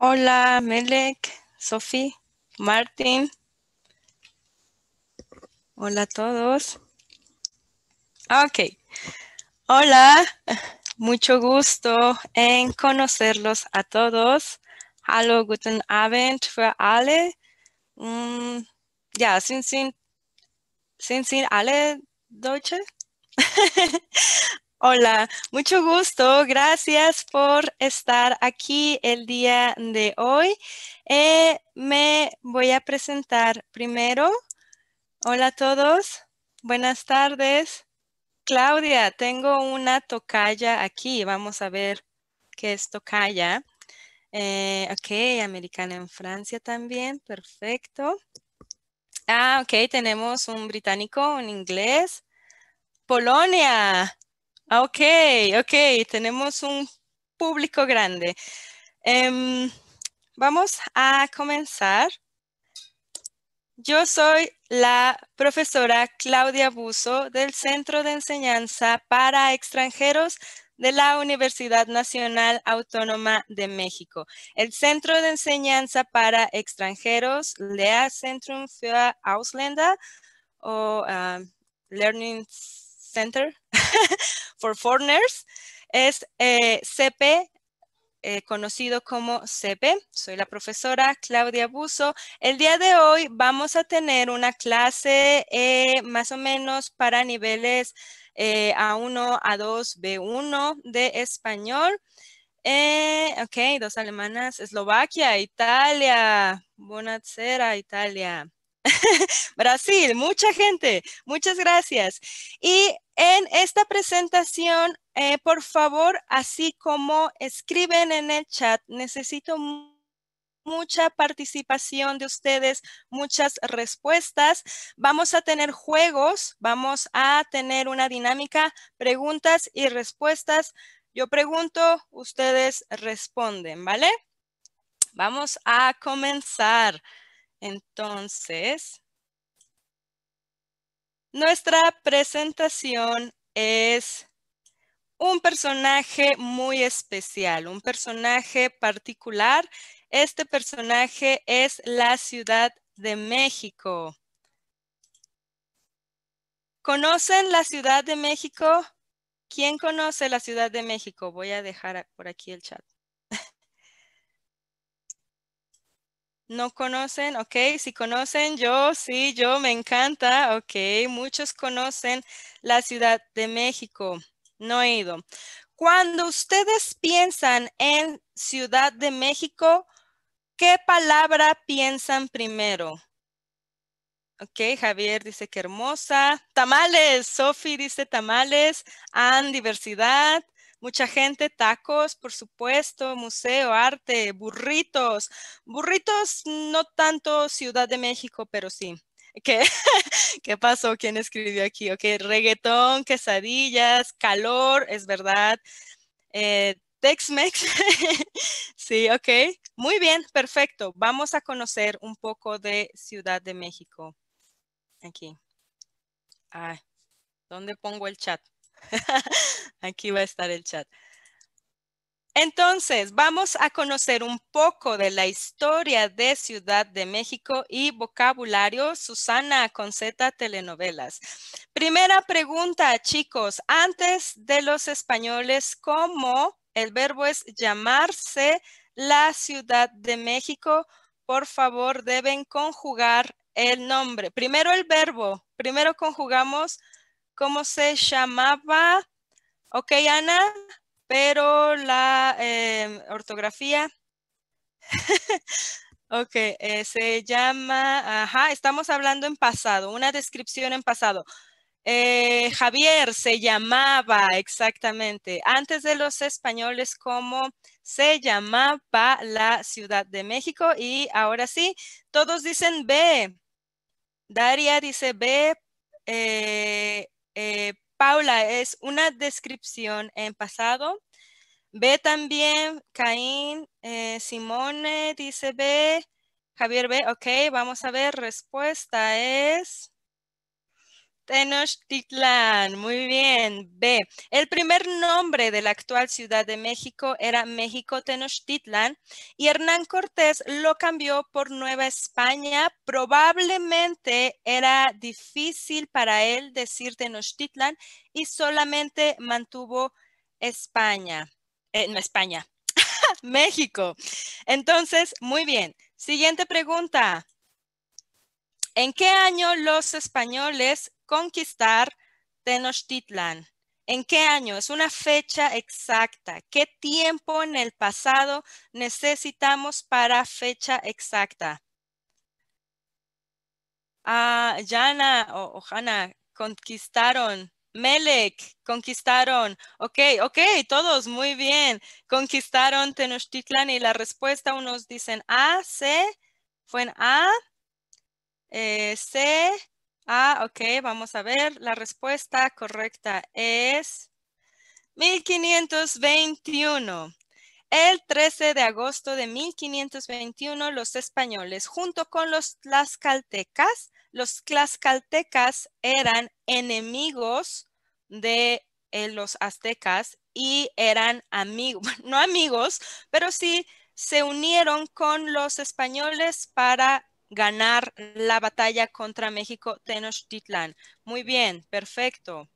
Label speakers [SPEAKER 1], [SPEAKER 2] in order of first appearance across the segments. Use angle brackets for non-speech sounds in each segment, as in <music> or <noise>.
[SPEAKER 1] Hola, Melek, Sophie, Martín. Hola a todos. Ok. Hola, mucho gusto en conocerlos a todos. Hallo, guten Abend für alle. Mm, ya, ja, sind, sind, sind alle Deutsche? <laughs> Hola, mucho gusto. Gracias por estar aquí el día de hoy. Eh, me voy a presentar primero. Hola a todos. Buenas tardes. Claudia, tengo una tocaya aquí. Vamos a ver qué es tocaya. Eh, ok, americana en Francia también. Perfecto. Ah, ok, tenemos un británico, un inglés. Polonia. Ah, ok, ok, tenemos un público grande. Em, vamos a comenzar. Yo soy la profesora Claudia Buso del Centro de Enseñanza para Extranjeros de la Universidad Nacional Autónoma de México. El Centro de Enseñanza para Extranjeros, Lea Centrum für Ausländer o ah, Learning Center, <laughs> <laughs> for Foreigners, es eh, CP, eh, conocido como CP. Soy la profesora Claudia Buso. El día de hoy vamos a tener una clase eh, más o menos para niveles A1, A2, B1 de español. ok, dos alemanas, Eslovaquia, Italia, Buonasera, Italia, <laughs> Brasil, mucha gente, muchas gracias. Y en esta presentación, eh, por favor, así como escriben en el chat, necesito mucha participación de ustedes, muchas respuestas. Vamos a tener juegos, vamos a tener una dinámica, preguntas y respuestas. Yo pregunto, ustedes responden, ¿vale? Vamos a comenzar. Entonces, nuestra presentación es un personaje muy especial, un personaje particular. Este personaje es la Ciudad de México. ¿Conocen la Ciudad de México? ¿Quién conoce la Ciudad de México? Voy a dejar por aquí el chat. no conocen, ok, si conocen, yo, sí, yo, me encanta, ok, muchos conocen la Ciudad de México, no he ido. Cuando ustedes piensan en Ciudad de México, ¿qué palabra piensan primero? Ok, Javier dice que hermosa. Tamales, Sofi dice tamales. and diversidad mucha gente, tacos, por supuesto, museo, arte, burritos, burritos no tanto Ciudad de México, pero sí. ¿Qué, <laughs> ¿Qué pasó? ¿Quién escribió aquí? Ok, reggaetón, quesadillas, calor, es verdad. Eh, Tex-Mex. <laughs> sí, ok. Muy bien, perfecto. Vamos a conocer un poco de Ciudad de México. Aquí. Ah, ¿dónde pongo el chat? <laughs> Aquí va a estar el chat. Entonces, vamos a conocer un poco de la historia de Ciudad de México y vocabulario Susana Conceta Telenovelas. Primera pregunta, chicos. Antes de los españoles, ¿cómo el verbo es llamarse la Ciudad de México? Por favor, deben conjugar el nombre. Primero el verbo. Primero conjugamos cómo se llamaba. Ok, Ana, pero la em, ortografía. <laughs> ok, eh, se llama, ajá, estamos hablando en pasado, una descripción en pasado. Eh, Javier se llamaba exactamente. Antes de los españoles, ¿cómo se llamaba la Ciudad de México? Y ahora sí, todos dicen B. Daria dice B. Eh, eh, Paula, es una descripción en pasado. Ve también, Caín, eh, Simone dice B, Javier B, ok, vamos a ver, respuesta es Tenochtitlan, muy bien. B. El primer nombre de la actual Ciudad de México era México Tenochtitlan y Hernán Cortés lo cambió por Nueva España. Probablemente era difícil para él decir Tenochtitlan y solamente mantuvo España, eh, no España, <laughs> México. Entonces, muy bien. Siguiente pregunta. ¿En qué año los españoles conquistar Tenochtitlan? ¿En qué año? Es una fecha exacta. ¿Qué tiempo en el pasado necesitamos para fecha exacta? Ah, Yana o, Jana conquistaron. Melek, conquistaron. Ok, ok, todos muy bien. Conquistaron Tenochtitlan y la respuesta, unos dicen A, C, fue en A, eh, C. Ah, ok, vamos a ver. La respuesta correcta es 1521. El 13 de agosto de 1521, los españoles, junto con los tlaxcaltecas, los tlaxcaltecas eran enemigos de eh, los aztecas y eran amigos, <laughs> no amigos, pero sí se unieron con los españoles para ganar la batalla contra México Tenochtitlán. Muy bien, perfecto.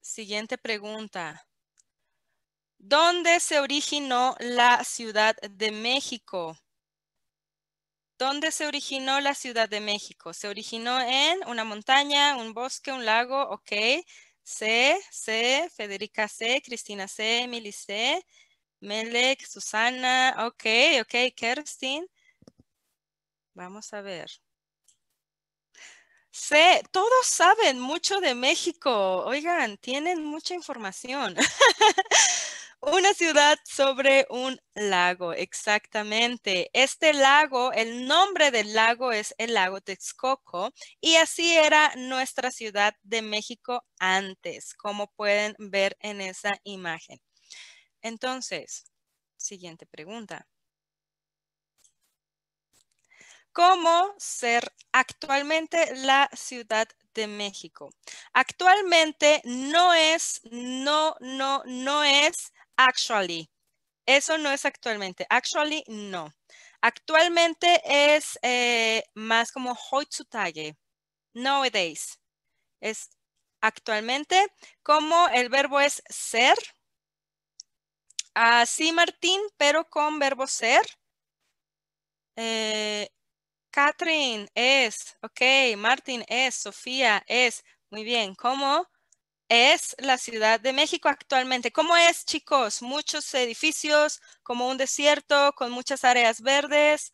[SPEAKER 1] Siguiente pregunta. ¿Dónde se originó la Ciudad de México? ¿Dónde se originó la Ciudad de México? ¿Se originó en una montaña, un bosque, un lago? Ok. C, C, Federica C, Cristina C, Emily C, Melek, Susana. Ok, ok, Kerstin. Vamos a ver. Sí, todos saben mucho de México. Oigan, tienen mucha información. <laughs> Una ciudad sobre un lago, exactamente. Este lago, el nombre del lago es el lago Texcoco y así era nuestra ciudad de México antes, como pueden ver en esa imagen. Entonces, siguiente pregunta cómo ser actualmente la Ciudad de México. Actualmente no es, no, no, no es actually. Eso no es actualmente. Actually, no. Actualmente es eh, más como heutzutage, nowadays. Es actualmente como el verbo es ser. Así, Martín, pero con verbo ser. Eh, Catherine es, ok, Martin es, Sofía es, muy bien, ¿cómo es la Ciudad de México actualmente? ¿Cómo es, chicos? Muchos edificios, como un desierto, con muchas áreas verdes.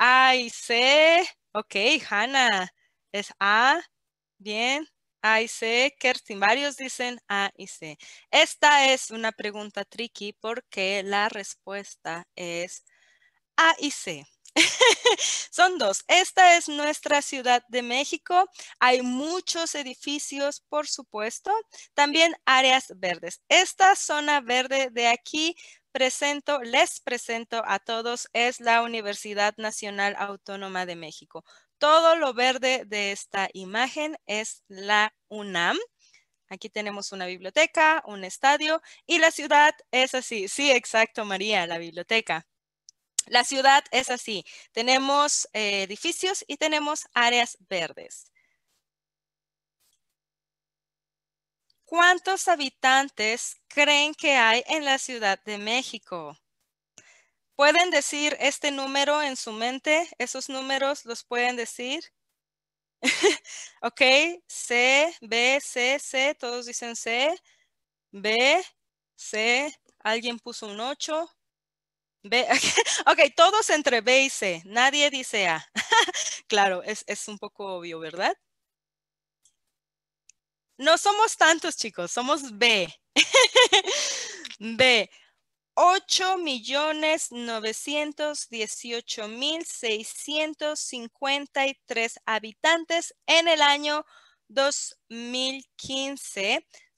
[SPEAKER 1] a y C, ok, Hannah, es A, bien, A y C, Kerstin, varios dicen A y C. Esta es una pregunta tricky porque la respuesta es A y C. <laughs> Son dos. Esta es nuestra Ciudad de México. Hay muchos edificios, por supuesto. También áreas verdes. Esta zona verde de aquí presento, les presento a todos, es la Universidad Nacional Autónoma de México. Todo lo verde de esta imagen es la UNAM. Aquí tenemos una biblioteca, un estadio y la ciudad es así. Sí, exacto, María, la biblioteca. La ciudad es así. Tenemos eh, edificios y tenemos áreas verdes. ¿Cuántos habitantes creen que hay en la Ciudad de México? ¿Pueden decir este número en su mente? ¿Esos números los pueden decir? <laughs> ok, C, B, C, C, todos dicen C, B, C, alguien puso un 8, B, <laughs> ok, todos entre B y C, nadie dice A. <laughs> claro, es, un poco obvio, ¿verdad? No somos tantos, chicos, somos B. <laughs> B. 8,918,653 habitantes en el año 2015,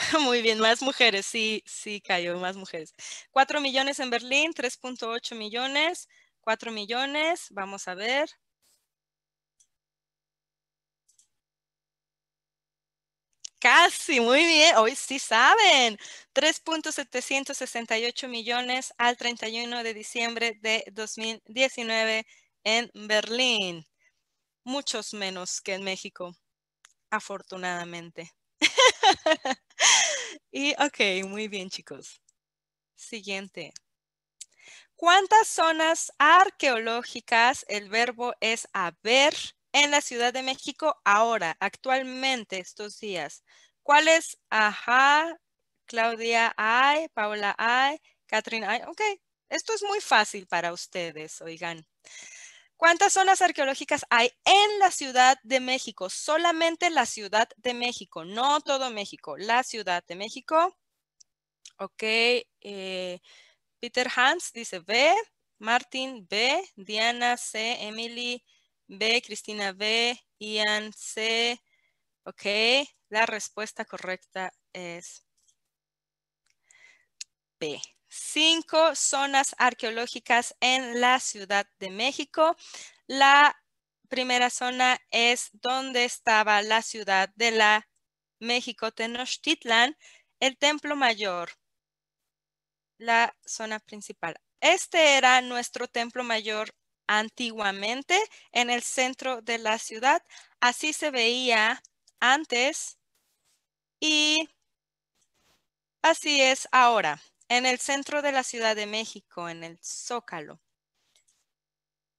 [SPEAKER 1] <laughs> Muy bien, más mujeres, sí, sí cayó, más mujeres. 4 millones en Berlín, 3.8 millones, 4 millones, vamos a ver. Casi, muy bien, hoy sí saben. 3.768 millones al 31 de diciembre de 2019 en Berlín. Muchos menos que en México, afortunadamente. <laughs> y ok, muy bien chicos. Siguiente. ¿Cuántas zonas arqueológicas el verbo es haber en la Ciudad de México ahora, actualmente, estos días? ¿Cuáles? Ajá, Claudia hay, Paula hay, Catherine hay. Ok, esto es muy fácil para ustedes, oigan. ¿Cuántas zonas arqueológicas hay en la Ciudad de México? Solamente la Ciudad de México, no todo México, la Ciudad de México. Ok, eh, Peter Hans dice B, Martin, B, Diana C, Emily B, Cristina B, Ian C. Ok, la respuesta correcta es B cinco zonas arqueológicas en la Ciudad de México. La primera zona es donde estaba la ciudad de la México Tenochtitlan, el Templo Mayor, la zona principal. Este era nuestro Templo Mayor antiguamente en el centro de la ciudad. Así se veía antes y así es ahora en el centro de la Ciudad de México, en el Zócalo.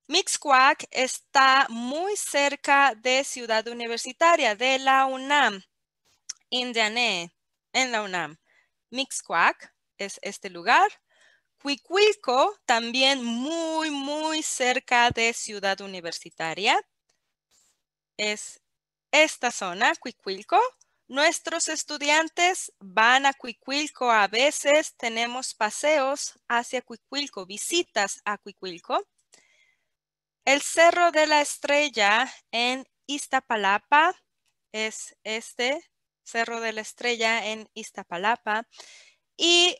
[SPEAKER 1] Mixquac está muy cerca de Ciudad Universitaria, de la UNAM, Indiané, en la UNAM. Mixquac es este lugar. Cuicuilco, también muy, muy cerca de Ciudad Universitaria. Es esta zona, Cuicuilco. Nuestros estudiantes van a Cuicuilco. A veces tenemos paseos hacia Cuicuilco, visitas a Cuicuilco. El Cerro de la Estrella en Iztapalapa es este, Cerro de la Estrella en Iztapalapa. Y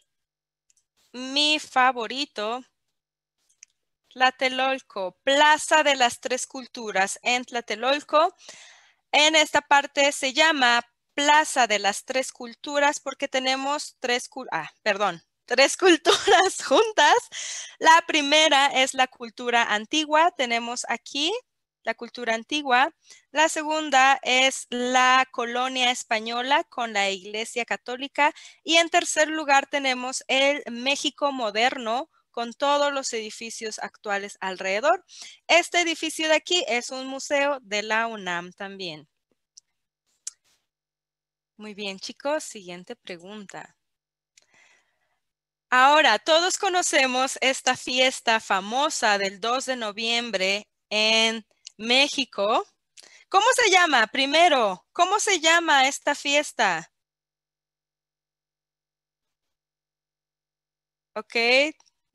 [SPEAKER 1] mi favorito, Tlatelolco, Plaza de las Tres Culturas en Tlatelolco. En esta parte se llama plaza de las tres culturas porque tenemos tres, ah, perdón, <laughs> tres culturas juntas. La primera es la cultura antigua, tenemos aquí la cultura antigua. La segunda es la colonia española con la Iglesia Católica. Y en tercer lugar tenemos el México moderno con todos los edificios actuales alrededor. Este edificio de aquí es un museo de la UNAM también. Muy bien, chicos. Siguiente pregunta. Ahora, todos conocemos esta fiesta famosa del 2 de noviembre en México. ¿Cómo se llama? Primero, ¿cómo se llama esta fiesta? Ok,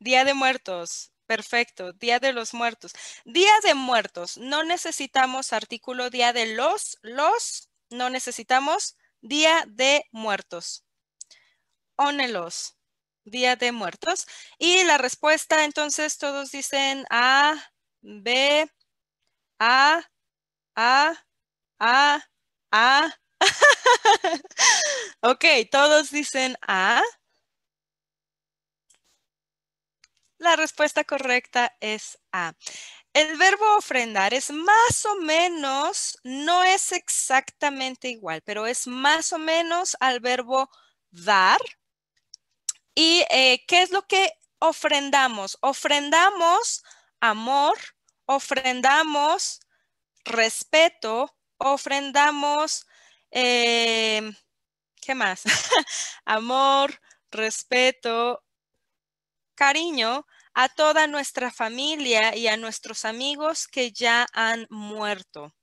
[SPEAKER 1] Día de Muertos. Perfecto, Día de los Muertos. Día de Muertos, no necesitamos artículo Día de los, los, no necesitamos Día de Muertos. Ónelos. Día de Muertos. Y la respuesta, entonces, todos dicen A, B, A, A, A, A. <laughs> ok, todos dicen A. La respuesta correcta es A. El verbo ofrendar es más o menos, no es exactamente igual, pero es más o menos al verbo dar. ¿Y eh, qué es lo que ofrendamos? Ofrendamos amor, ofrendamos respeto, ofrendamos, eh, ¿qué más? <laughs> amor, respeto, cariño, a toda nuestra familia y a nuestros amigos que ya han muerto.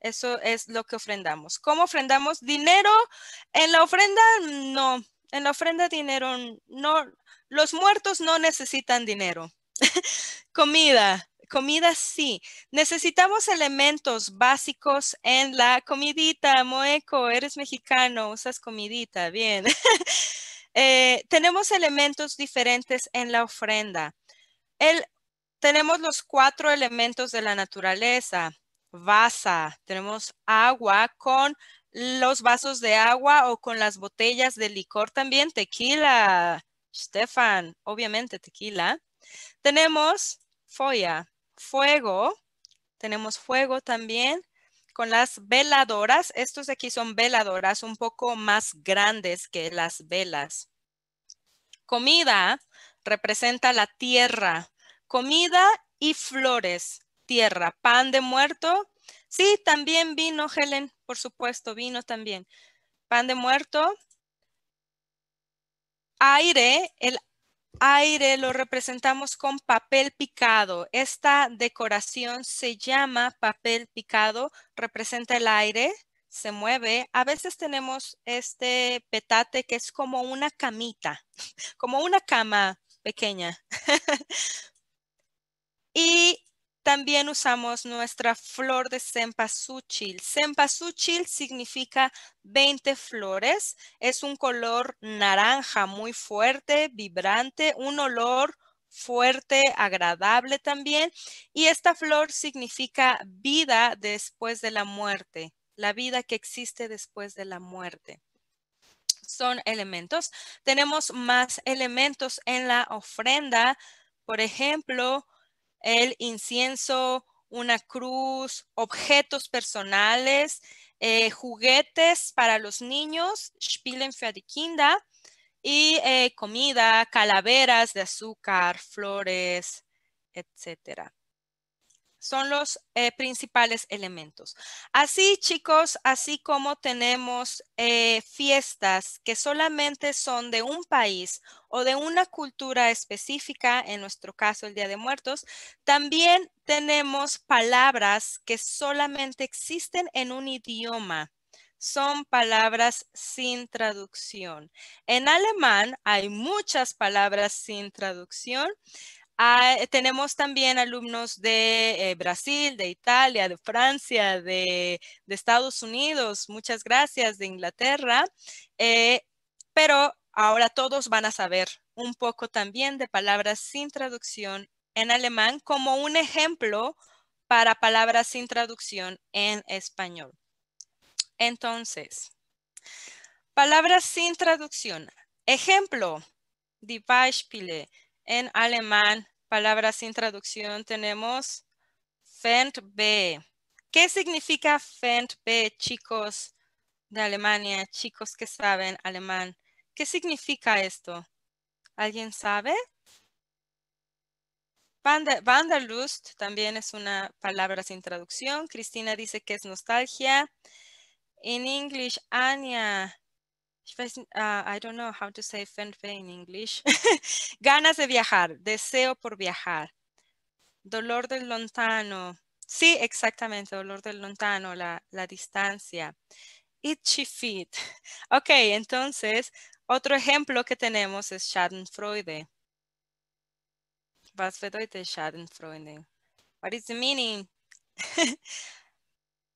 [SPEAKER 1] Eso es lo que ofrendamos. ¿Cómo ofrendamos? Dinero en la ofrenda, no. En la ofrenda dinero, no. Los muertos no necesitan dinero. <laughs> comida, comida sí. Necesitamos elementos básicos en la comidita. Moeco, eres mexicano, usas comidita, bien. <laughs> Eh, tenemos elementos diferentes en la ofrenda tenemos los cuatro elementos de la naturaleza. Vasa, tenemos agua con los vasos de agua o con las botellas de licor también, tequila, Stefan, obviamente tequila. Tenemos folla, fuego, tenemos fuego también con las veladoras. Estos de aquí son veladoras un poco más grandes que las velas. Comida representa la tierra, comida y flores, tierra, pan de muerto. Sí, también vino, Helen, por supuesto, vino también. Pan de muerto. Aire, el aire lo representamos con papel picado. Esta decoración se llama papel picado, representa el aire, se mueve. A veces tenemos este petate que es como una camita, <laughs> como una cama pequeña. <laughs> Y también usamos nuestra flor de cempasúchil. Cempasúchil significa 20 flores. Es un color naranja muy fuerte, vibrante, un olor fuerte, agradable también. Y esta flor significa vida después de la muerte, la vida que existe después de la muerte son elementos. Tenemos más elementos en la ofrenda, por ejemplo, el incienso, una cruz, objetos personales, eh, juguetes para los niños, Spielen für die Kinder, y eh, comida, calaveras de azúcar, flores, etcétera son los eh, principales elementos. Así, chicos, así como tenemos eh, fiestas que solamente son de un país o de una cultura específica, en nuestro caso el Día de Muertos, también tenemos palabras que solamente existen en un idioma. Son palabras sin traducción. En alemán hay muchas palabras sin traducción. Ah, eh, tenemos también alumnos de eh, Brasil, de Italia, de Francia, de, Estados Unidos, muchas gracias, de Inglaterra, eh, pero ahora todos van a saber un poco también de palabras sin traducción en alemán como un ejemplo para palabras sin traducción en español. Entonces, palabras sin traducción. Ejemplo, Beispiele, en alemán, palabras sin traducción, tenemos B. ¿Qué significa B, chicos de Alemania, chicos que saben alemán? ¿Qué significa esto? ¿Alguien sabe? Wanderlust también es una palabra sin traducción. Cristina dice que es nostalgia. En inglés, Anya Ah, I, don't know how to say Fenfe in English. <laughs> Ganas de viajar, deseo por viajar. Dolor del lontano. Sí, exactamente, dolor del lontano, la, la distancia. Itchy feet. <laughs> Ok, entonces, otro ejemplo que tenemos es Schadenfreude. Was bedeutet Schadenfreude? What is the meaning? <laughs>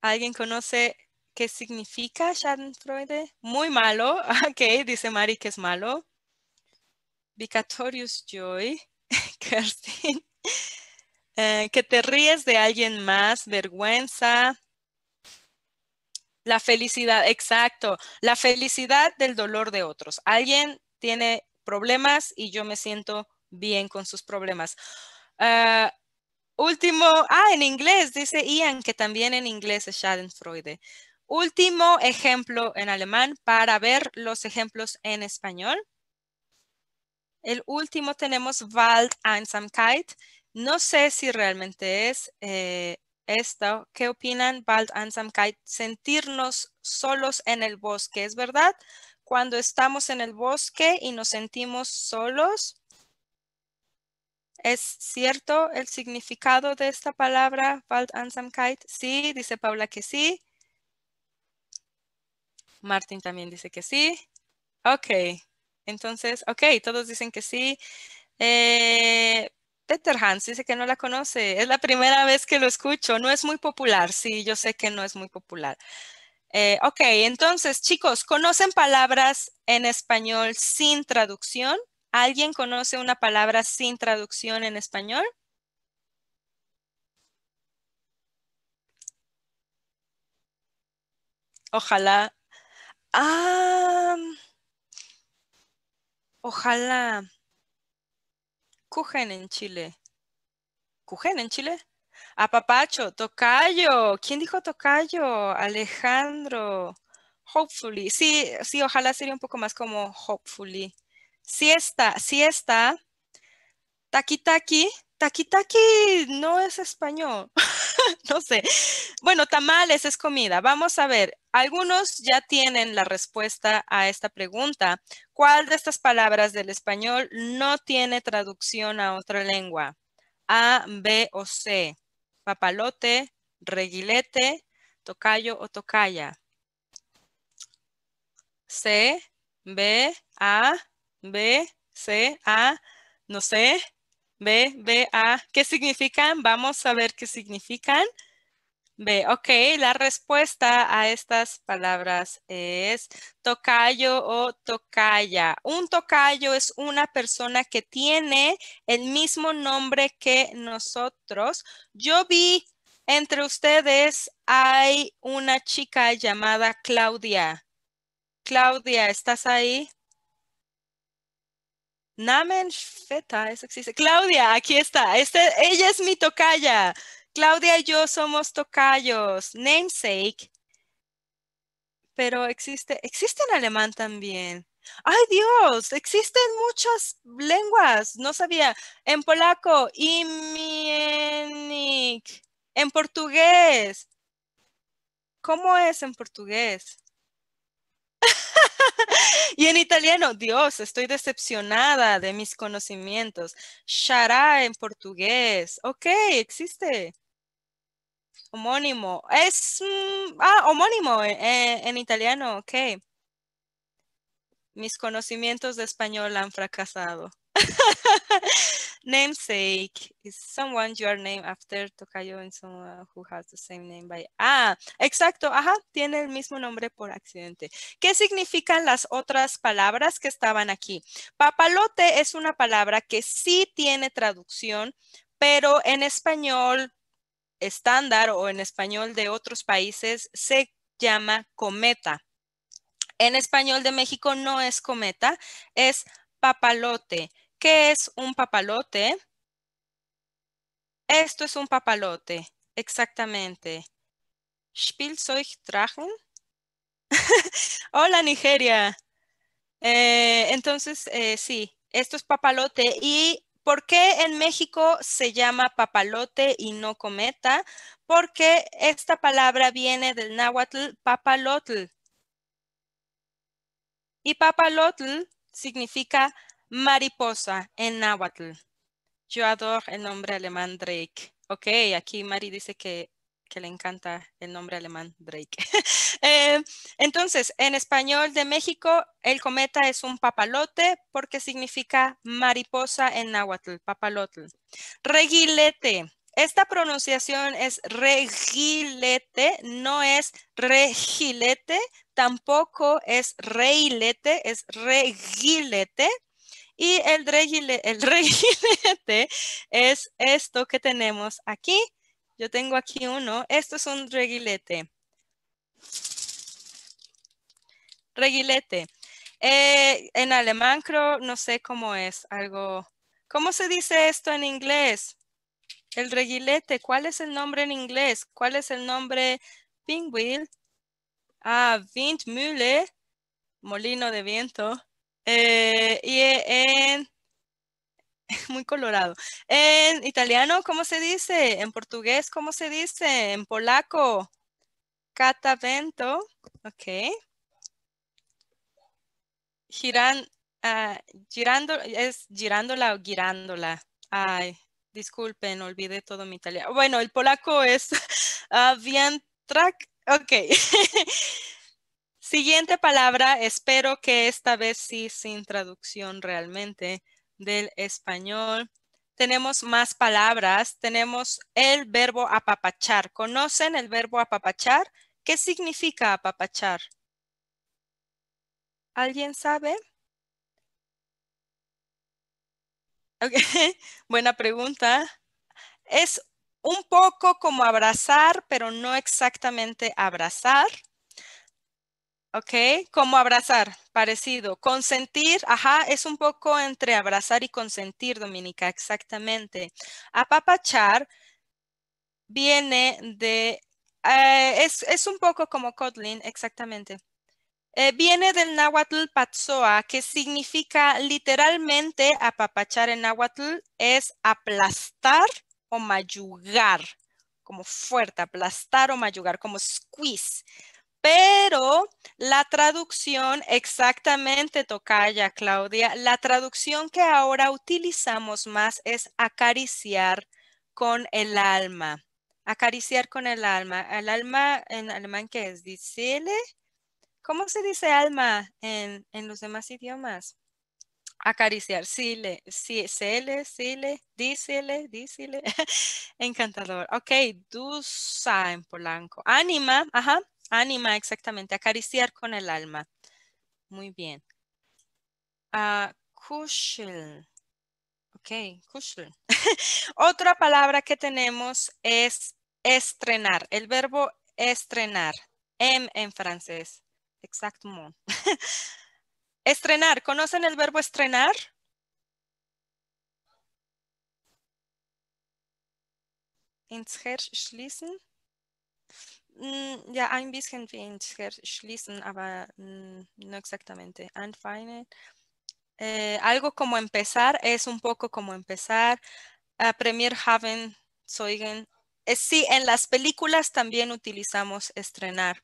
[SPEAKER 1] ¿Alguien conoce ¿Qué significa Schadenfreude? Muy malo. <laughs> Ok, dice Mari que es malo. Vicatorious joy. <laughs> Kerstin. Eh, que te ríes de alguien más. Vergüenza. La felicidad, exacto. La felicidad del dolor de otros. Alguien tiene problemas y yo me siento bien con sus problemas. Eh, último, ah, en inglés, dice Ian, que también en inglés es Schadenfreude. Último ejemplo en alemán para ver los ejemplos en español. El último tenemos Wald Einsamkeit. No sé si realmente es eh, esto. ¿Qué opinan Wald Einsamkeit? Sentirnos solos en el bosque, ¿es verdad? Cuando estamos en el bosque y nos sentimos solos. ¿Es cierto el significado de esta palabra, Wald Einsamkeit? Sí, dice Paula que sí. Martín también dice que sí. Ok, entonces, ok, todos dicen que sí. Eh, Peter Hans dice que no la conoce. Es la primera vez que lo escucho. No es muy popular. Sí, yo sé que no es muy popular. Eh, ok, entonces, chicos, ¿conocen palabras en español sin traducción? ¿Alguien conoce una palabra sin traducción en español? Ojalá Ah, ojalá cujen en Chile. ¿Cujen en Chile? Apapacho, tocayo. ¿Quién dijo tocayo? Alejandro. Hopefully. Sí, sí, ojalá sería un poco más como hopefully. Siesta, siesta. Taki taki. no es español. <laughs> <laughs> no sé. Bueno, tamales es comida. Vamos a ver, algunos ya tienen la respuesta a esta pregunta. ¿Cuál de estas palabras del español no tiene traducción a otra lengua? A, B o C. Papalote, reguilete, tocayo o tocaya. C, B, A, B, C, A, no sé, B, B, A. ¿Qué significan? Vamos a ver qué significan. B, ok, la respuesta a estas palabras es tocayo o tocaya. Un tocayo es una persona que tiene el mismo nombre que nosotros. Yo vi entre ustedes hay una chica llamada Claudia. Claudia, ¿estás ahí? Namen Feta, eso existe. Claudia, aquí está. Este, ella es mi tocaya. Claudia y yo somos tocayos. Namesake. Pero existe, existe en alemán también. ¡Ay, Dios! Existen muchas lenguas. No sabía. En polaco, imienik. En portugués. ¿Cómo es en portugués? <laughs> <laughs> y en italiano, Dios, estoy decepcionada de mis conocimientos. Shara en portugués. Ok, existe. Homónimo. Es. Mm, ah, homónimo en italiano, ok. Mis conocimientos de español han fracasado. <laughs> Namesake is someone you are after, tocayo, and someone ah, who has the same name by... Ah, exacto, ajá, tiene el mismo nombre por accidente. ¿Qué significan las otras palabras que estaban aquí? Papalote es una palabra que sí tiene traducción, pero en español estándar o en español de otros países se llama cometa. En español de México no es cometa, es papalote. ¿Qué es un papalote? Esto es un papalote, exactamente. Spielzeug tragen. <laughs> Hola Nigeria. Eh, entonces, eh, sí, esto es papalote. ¿Y por qué en México se llama papalote y no cometa? Porque esta palabra viene del náhuatl papalotl. Y papalotl significa Mariposa en náhuatl. Yo adoro el nombre alemán Drake. Ok, aquí Mari dice que, le encanta el nombre alemán Drake. <laughs> Eh, entonces, en español de México, el cometa es un papalote porque significa mariposa en náhuatl, papalotl. Regilete. Esta pronunciación es regilete, no es regilete, tampoco es reilete, es regilete. Y el reguilete <laughs> es esto que tenemos aquí. Yo tengo aquí uno. Esto es un reguilete. Reguilete. Eh, en alemán creo, no sé cómo es, algo... ¿Cómo se dice esto en inglés? El reguilete, ¿cuál es el nombre en inglés? ¿Cuál es el nombre pingüil? Ah, windmühle, molino de viento. Eh, y e, en, <laughs> muy colorado. En italiano, ¿cómo se dice? En portugués, ¿cómo se dice? En polaco, catavento. Ok. Giran, ah, girando, es girándola o girándola. Ay, disculpen, olvidé todo mi italiano. Bueno, el polaco es <laughs> ah, bien track. Ok. <laughs> Siguiente palabra, espero que esta vez sí sin traducción realmente del español. Tenemos más palabras, tenemos el verbo apapachar. ¿Conocen el verbo apapachar? ¿Qué significa apapachar? ¿Alguien sabe? Okay. <laughs> Buena pregunta. Es un poco como abrazar, pero no exactamente abrazar. ¿Ok? Como abrazar, parecido. Consentir, ajá, es un poco entre abrazar y consentir, Dominica, exactamente. Apapachar viene de, eh, es, un poco como Kotlin, exactamente. Eh, viene del náhuatl patzoa, que significa literalmente apapachar en náhuatl es aplastar o mayugar, como fuerte, aplastar o mayugar, como squeeze pero la traducción exactamente tocaya, Claudia, la traducción que ahora utilizamos más es acariciar con el alma. Acariciar con el alma. El alma en alemán que es dicele. ¿Cómo se dice alma en, los demás idiomas? acariciar, sile, sí, sile, sile, dísele, dísele. <laughs> Encantador. Ok, dusa en polanco. Ánima, ajá. Ánima, exactamente, acariciar con el alma. Muy bien. Uh, Ok, <laughs> Otra palabra que tenemos es estrenar, el verbo estrenar, M em en francés. Exacto. <laughs> estrenar, ¿conocen el verbo estrenar? Ins Mm, ya ein bisschen mm, no exactamente. Eh, algo como empezar es un poco como empezar. a Premier haben, Zeugen. Eh, sí, en las películas también utilizamos estrenar.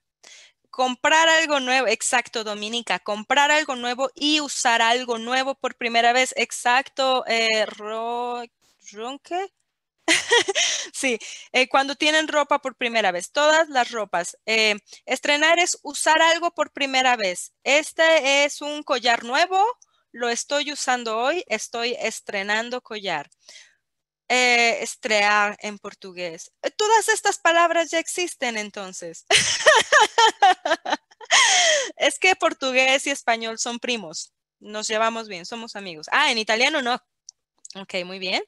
[SPEAKER 1] Comprar algo nuevo, exacto, Dominica. Comprar algo nuevo y usar algo nuevo por primera vez, exacto, eh, <laughs> sí, eh, cuando tienen ropa por primera vez, todas las ropas. Eh, estrenar es usar algo por primera vez. Este es un collar nuevo, lo estoy usando hoy, estoy estrenando collar. Eh, estrear en portugués. Todas estas palabras ya existen entonces. <laughs> es que portugués y español son primos, nos llevamos bien, somos amigos. Ah, en italiano no. Ok, muy bien.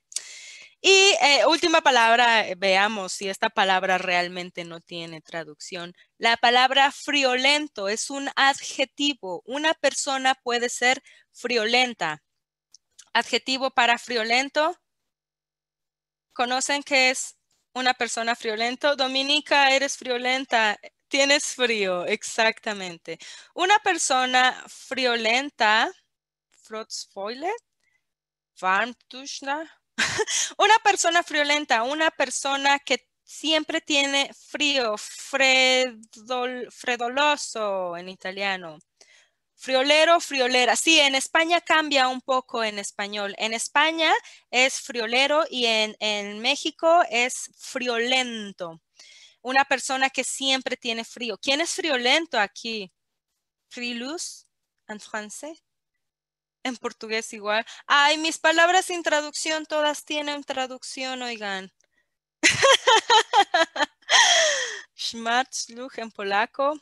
[SPEAKER 1] Y eh, última palabra, eh, veamos si esta palabra realmente no tiene traducción. La palabra friolento es un adjetivo. Una persona puede ser friolenta. Adjetivo para friolento. ¿Conocen qué es una persona friolento? Dominica, eres friolenta. Tienes frío, exactamente. Una persona friolenta, Farm <laughs> una persona friolenta, una persona que siempre tiene frío, fredoloso en italiano. Friolero, friolera. Sí, en España cambia un poco en español. En España es friolero y en, México es friolento. Una persona que siempre tiene frío. ¿Quién es friolento aquí? luz en francés en portugués igual. Ay, mis palabras sin traducción todas tienen traducción, oigan. <laughs> Schmarzluch en polaco.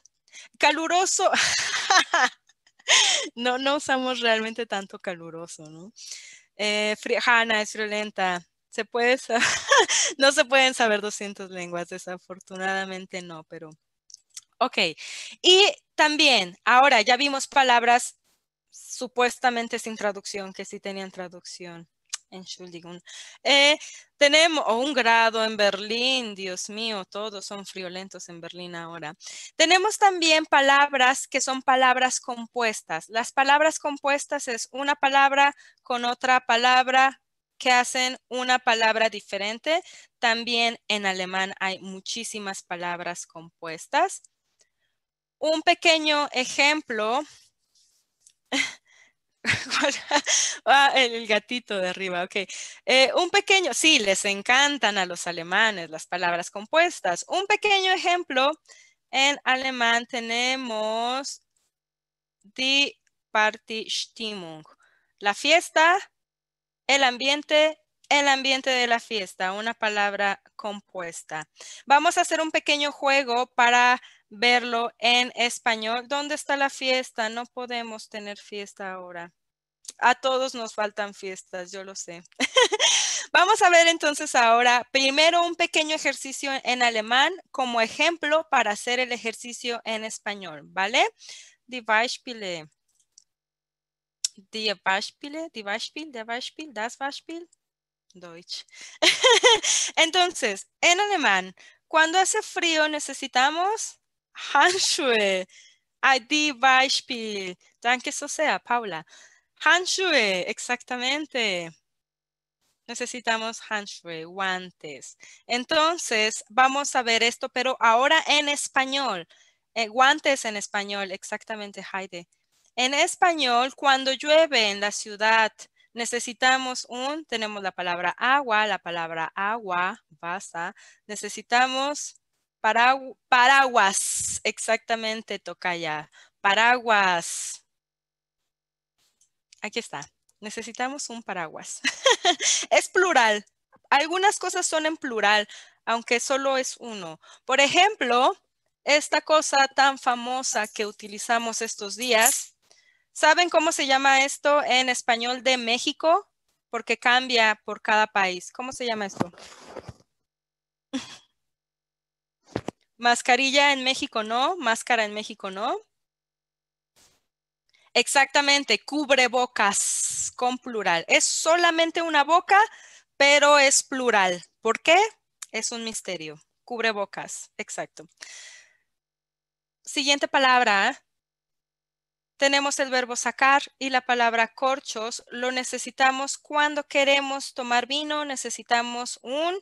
[SPEAKER 1] Caluroso. <laughs> no, no usamos realmente tanto caluroso, ¿no? Eh, es violenta. Se puede <laughs> no se pueden saber 200 lenguas, desafortunadamente no, pero... Ok, y también, ahora ya vimos palabras supuestamente sin traducción, que sí tenían traducción. Entschuldigung. Eh, tenemos un grado en Berlín, Dios mío, todos son friolentos en Berlín ahora. Tenemos también palabras que son palabras compuestas. Las palabras compuestas es una palabra con otra palabra que hacen una palabra diferente. También en alemán hay muchísimas palabras compuestas. Un pequeño ejemplo <laughs> el gatito de arriba, ok. Eh, un pequeño, sí, les encantan a los alemanes las palabras compuestas. Un pequeño ejemplo, en alemán tenemos die Partystimmung. La fiesta, el ambiente, el ambiente de la fiesta, una palabra compuesta. Vamos a hacer un pequeño juego para verlo en español. ¿Dónde está la fiesta? No podemos tener fiesta ahora. A todos nos faltan fiestas, yo lo sé. <laughs> Vamos a ver entonces ahora primero un pequeño ejercicio en alemán como ejemplo para hacer el ejercicio en español, ¿vale? Die Beispiele. Die Beispiele, die Beispiel, das Beispiel, Deutsch. <laughs> entonces, en alemán, cuando hace frío necesitamos Handschuhe. Die Beispiel. Danke so sehr, Paula. Hanshue, exactamente. Necesitamos hanshue, guantes. Entonces, vamos a ver esto, pero ahora en español. Eh, guantes en español, exactamente, Heide. En español, cuando llueve en la ciudad, necesitamos un, tenemos la palabra agua, la palabra agua, basta. Necesitamos paraguas, exactamente, ya. Paraguas, Aquí está. Necesitamos un paraguas. <laughs> es plural. Algunas cosas son en plural, aunque solo es uno. Por ejemplo, esta cosa tan famosa que utilizamos estos días. ¿Saben cómo se llama esto en español de México? Porque cambia por cada país. ¿Cómo se llama esto? <laughs> Mascarilla en México no, máscara en México no. Exactamente, cubrebocas con plural. Es solamente una boca, pero es plural. ¿Por qué? Es un misterio. Cubrebocas, exacto. Siguiente palabra. ¿eh? Tenemos el verbo sacar y la palabra corchos. Lo necesitamos cuando queremos tomar vino. Necesitamos un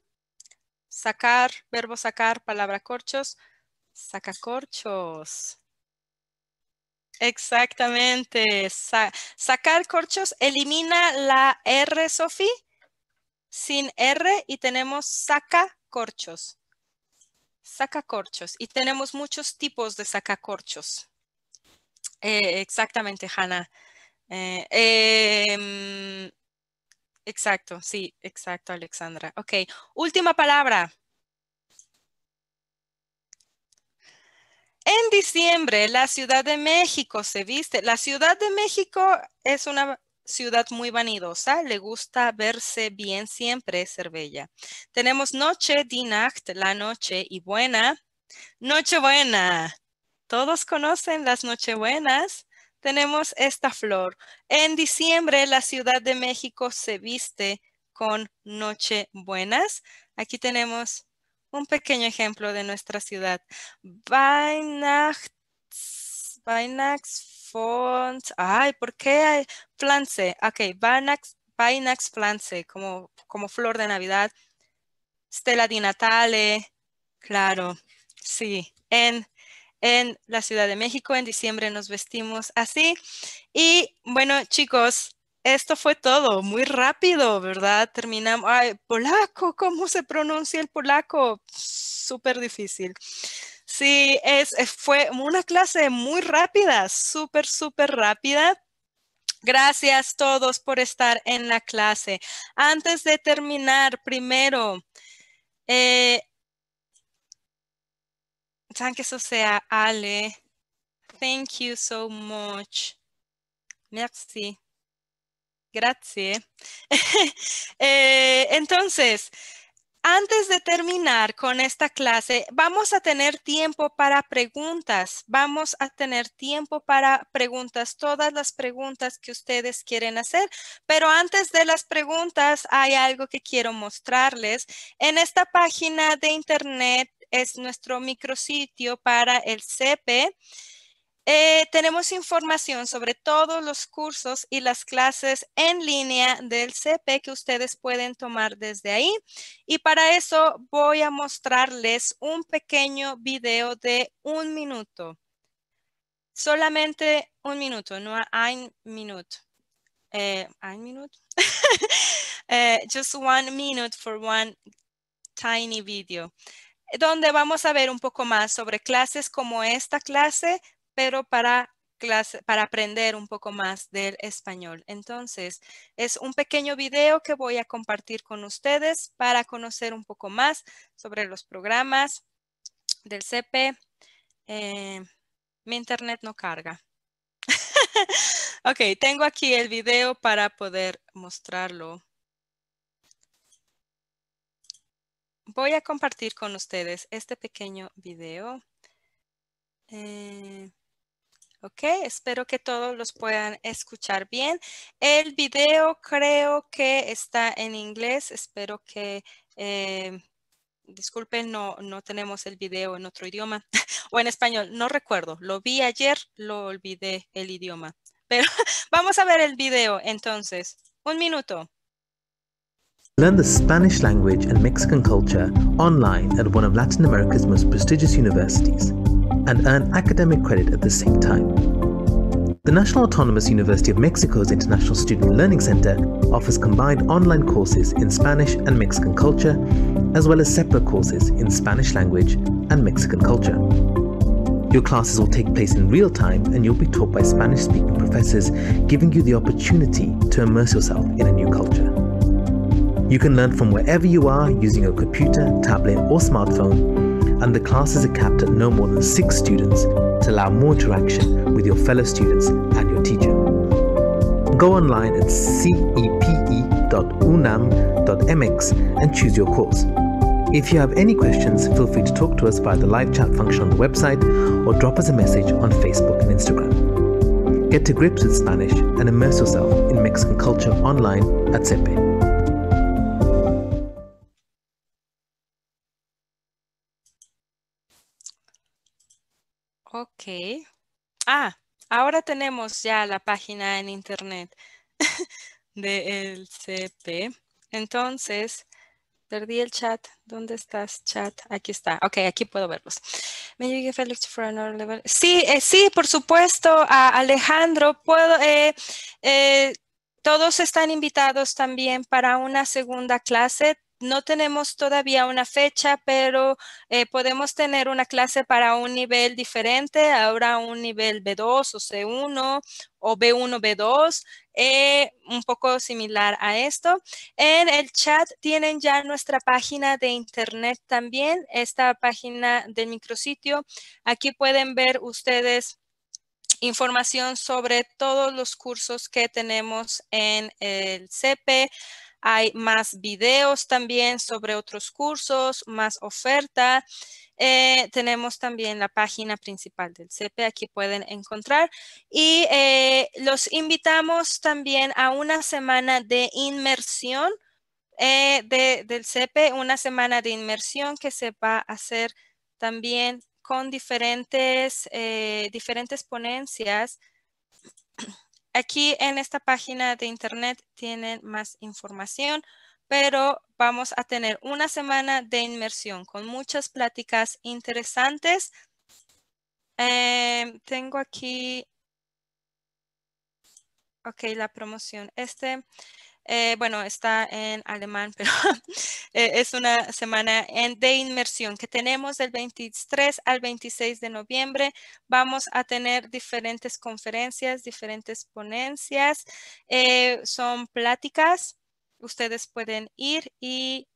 [SPEAKER 1] sacar, verbo sacar, palabra corchos, sacacorchos. Exactamente. sacar corchos elimina la R, Sofi, sin R y tenemos saca corchos. Saca corchos. Y tenemos muchos tipos de sacacorchos. Eh, exactamente, Hannah. Eh, em, exacto, sí, exacto, Alexandra. Ok, última palabra. En diciembre, la Ciudad de México se viste. La Ciudad de México es una ciudad muy vanidosa, le gusta verse bien siempre, ser bella. Tenemos noche, dinacht, la noche y buena. Nochebuena. Todos conocen las Nochebuenas. Tenemos esta flor. En diciembre, la Ciudad de México se viste con Nochebuenas. Aquí tenemos un pequeño ejemplo de nuestra ciudad. Vainax Font. Ay, ¿por qué hay Pflanze? Ok, Vainax Weihnachts como, como flor de Navidad. Stella di Natale, claro, sí. En, en la Ciudad de México en diciembre nos vestimos así. Y bueno, chicos, esto fue todo, muy rápido, ¿verdad? Terminamos, ay, polaco, ¿cómo se pronuncia el polaco? Súper difícil. Sí, es, eh, fue una clase muy rápida, súper, súper rápida. Gracias todos por estar en la clase. Antes de terminar, primero, eh, que eso sea, Ale. Thank you so much. Merci. Gracias. <laughs> Eh, entonces, antes de terminar con esta clase, vamos a tener tiempo para preguntas. Vamos a tener tiempo para preguntas, todas las preguntas que ustedes quieren hacer. Pero antes de las preguntas, hay algo que quiero mostrarles. En esta página de internet es nuestro micrositio para el CEPE. Eh, tenemos información sobre todos los cursos y las clases en línea del CP que ustedes pueden tomar desde ahí. Y para eso voy a mostrarles un pequeño video de un minuto. Solamente un minuto, no un minuto. un eh, minuto. <laughs> Eh, just one minute for one tiny video donde vamos a ver un poco más sobre clases como esta clase pero para, para aprender un poco más del español. Entonces, es un pequeño video que voy a compartir con ustedes para conocer un poco más sobre los programas del CP. Eh, mi internet no carga. <laughs> ok, tengo aquí el video para poder mostrarlo. Voy a compartir con ustedes este pequeño video. Eh, Ok, espero que todos los puedan escuchar bien. El video creo que está en inglés. Espero que... Eh, disculpen, no, no tenemos el video en otro idioma <laughs> o en español, no recuerdo, lo vi ayer, lo olvidé el idioma, <laughs> pero vamos a ver el video entonces, un minuto.
[SPEAKER 2] Learn the Spanish language and Mexican culture online at one of Latin America's most prestigious universities. and earn academic credit at the same time. The National Autonomous University of Mexico's International Student Learning Center offers combined online courses in Spanish and Mexican culture, as well as separate courses in Spanish language and Mexican culture. Your classes will take place in real time and you'll be taught by Spanish speaking professors, giving you the opportunity to immerse yourself in a new culture. You can learn from wherever you are using your computer, tablet, or smartphone and the classes are capped at no more than six students to allow more interaction with your fellow students and your teacher. Go online at cepe.unam.mx and choose your course. If you have any questions, feel free to talk to us via the live chat function on the website or drop us a message on Facebook and Instagram. Get to grips with Spanish and immerse yourself in Mexican culture online at CEPE.
[SPEAKER 1] Ok. Ah, ahora tenemos ya la página en internet <laughs> del CP. Entonces, perdí el chat. ¿Dónde estás, chat? Aquí está. Ok, aquí puedo verlos. Sí, eh, sí, por supuesto, a Alejandro. Puedo. Eh, eh, todos están invitados también para una segunda clase no tenemos todavía una fecha, pero eh, podemos tener una clase para un nivel diferente, ahora un nivel B2 o C1 o B1, B2, eh, un poco similar a esto. En el chat tienen ya nuestra página de internet también, esta página del micrositio. Aquí pueden ver ustedes información sobre todos los cursos que tenemos en el CP hay más videos también sobre otros cursos, más oferta. Eh, tenemos también la página principal del CEPE, aquí pueden encontrar. Y eh, los invitamos también a una semana de inmersión eh, del CEPE, una semana de inmersión que se va a hacer también con diferentes ponencias Aquí en esta página de internet tienen más información, pero vamos a tener una semana de inmersión con muchas pláticas interesantes. Eh, tengo aquí, ok, la promoción. Este, eh, bueno, está en alemán, <laughs> pero eh, es una semana en, de inmersión que tenemos del 23 al 26 de noviembre. Vamos a tener diferentes conferencias, diferentes ponencias, eh, son pláticas. Ustedes pueden ir y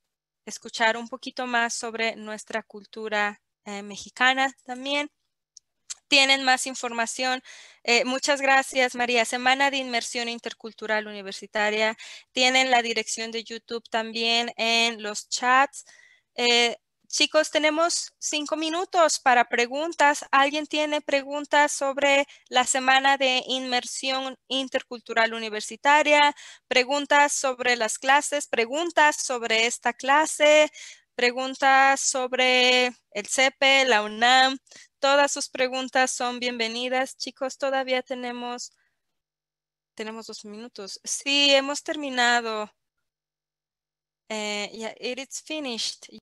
[SPEAKER 1] escuchar un poquito más sobre nuestra cultura mexicana también tienen más información. Eh, muchas gracias, María. Semana de Inmersión Intercultural Universitaria. Tienen la dirección de YouTube también en los chats. Eh, chicos, tenemos cinco minutos para preguntas. ¿Alguien tiene preguntas sobre la Semana de Inmersión Intercultural Universitaria? ¿Preguntas sobre las clases? ¿Preguntas sobre esta clase? ¿Preguntas sobre el CEPE, la UNAM? Todas sus preguntas son bienvenidas. Chicos, todavía tenemos, tenemos dos minutos. Sí, hemos terminado. yeah, it finished.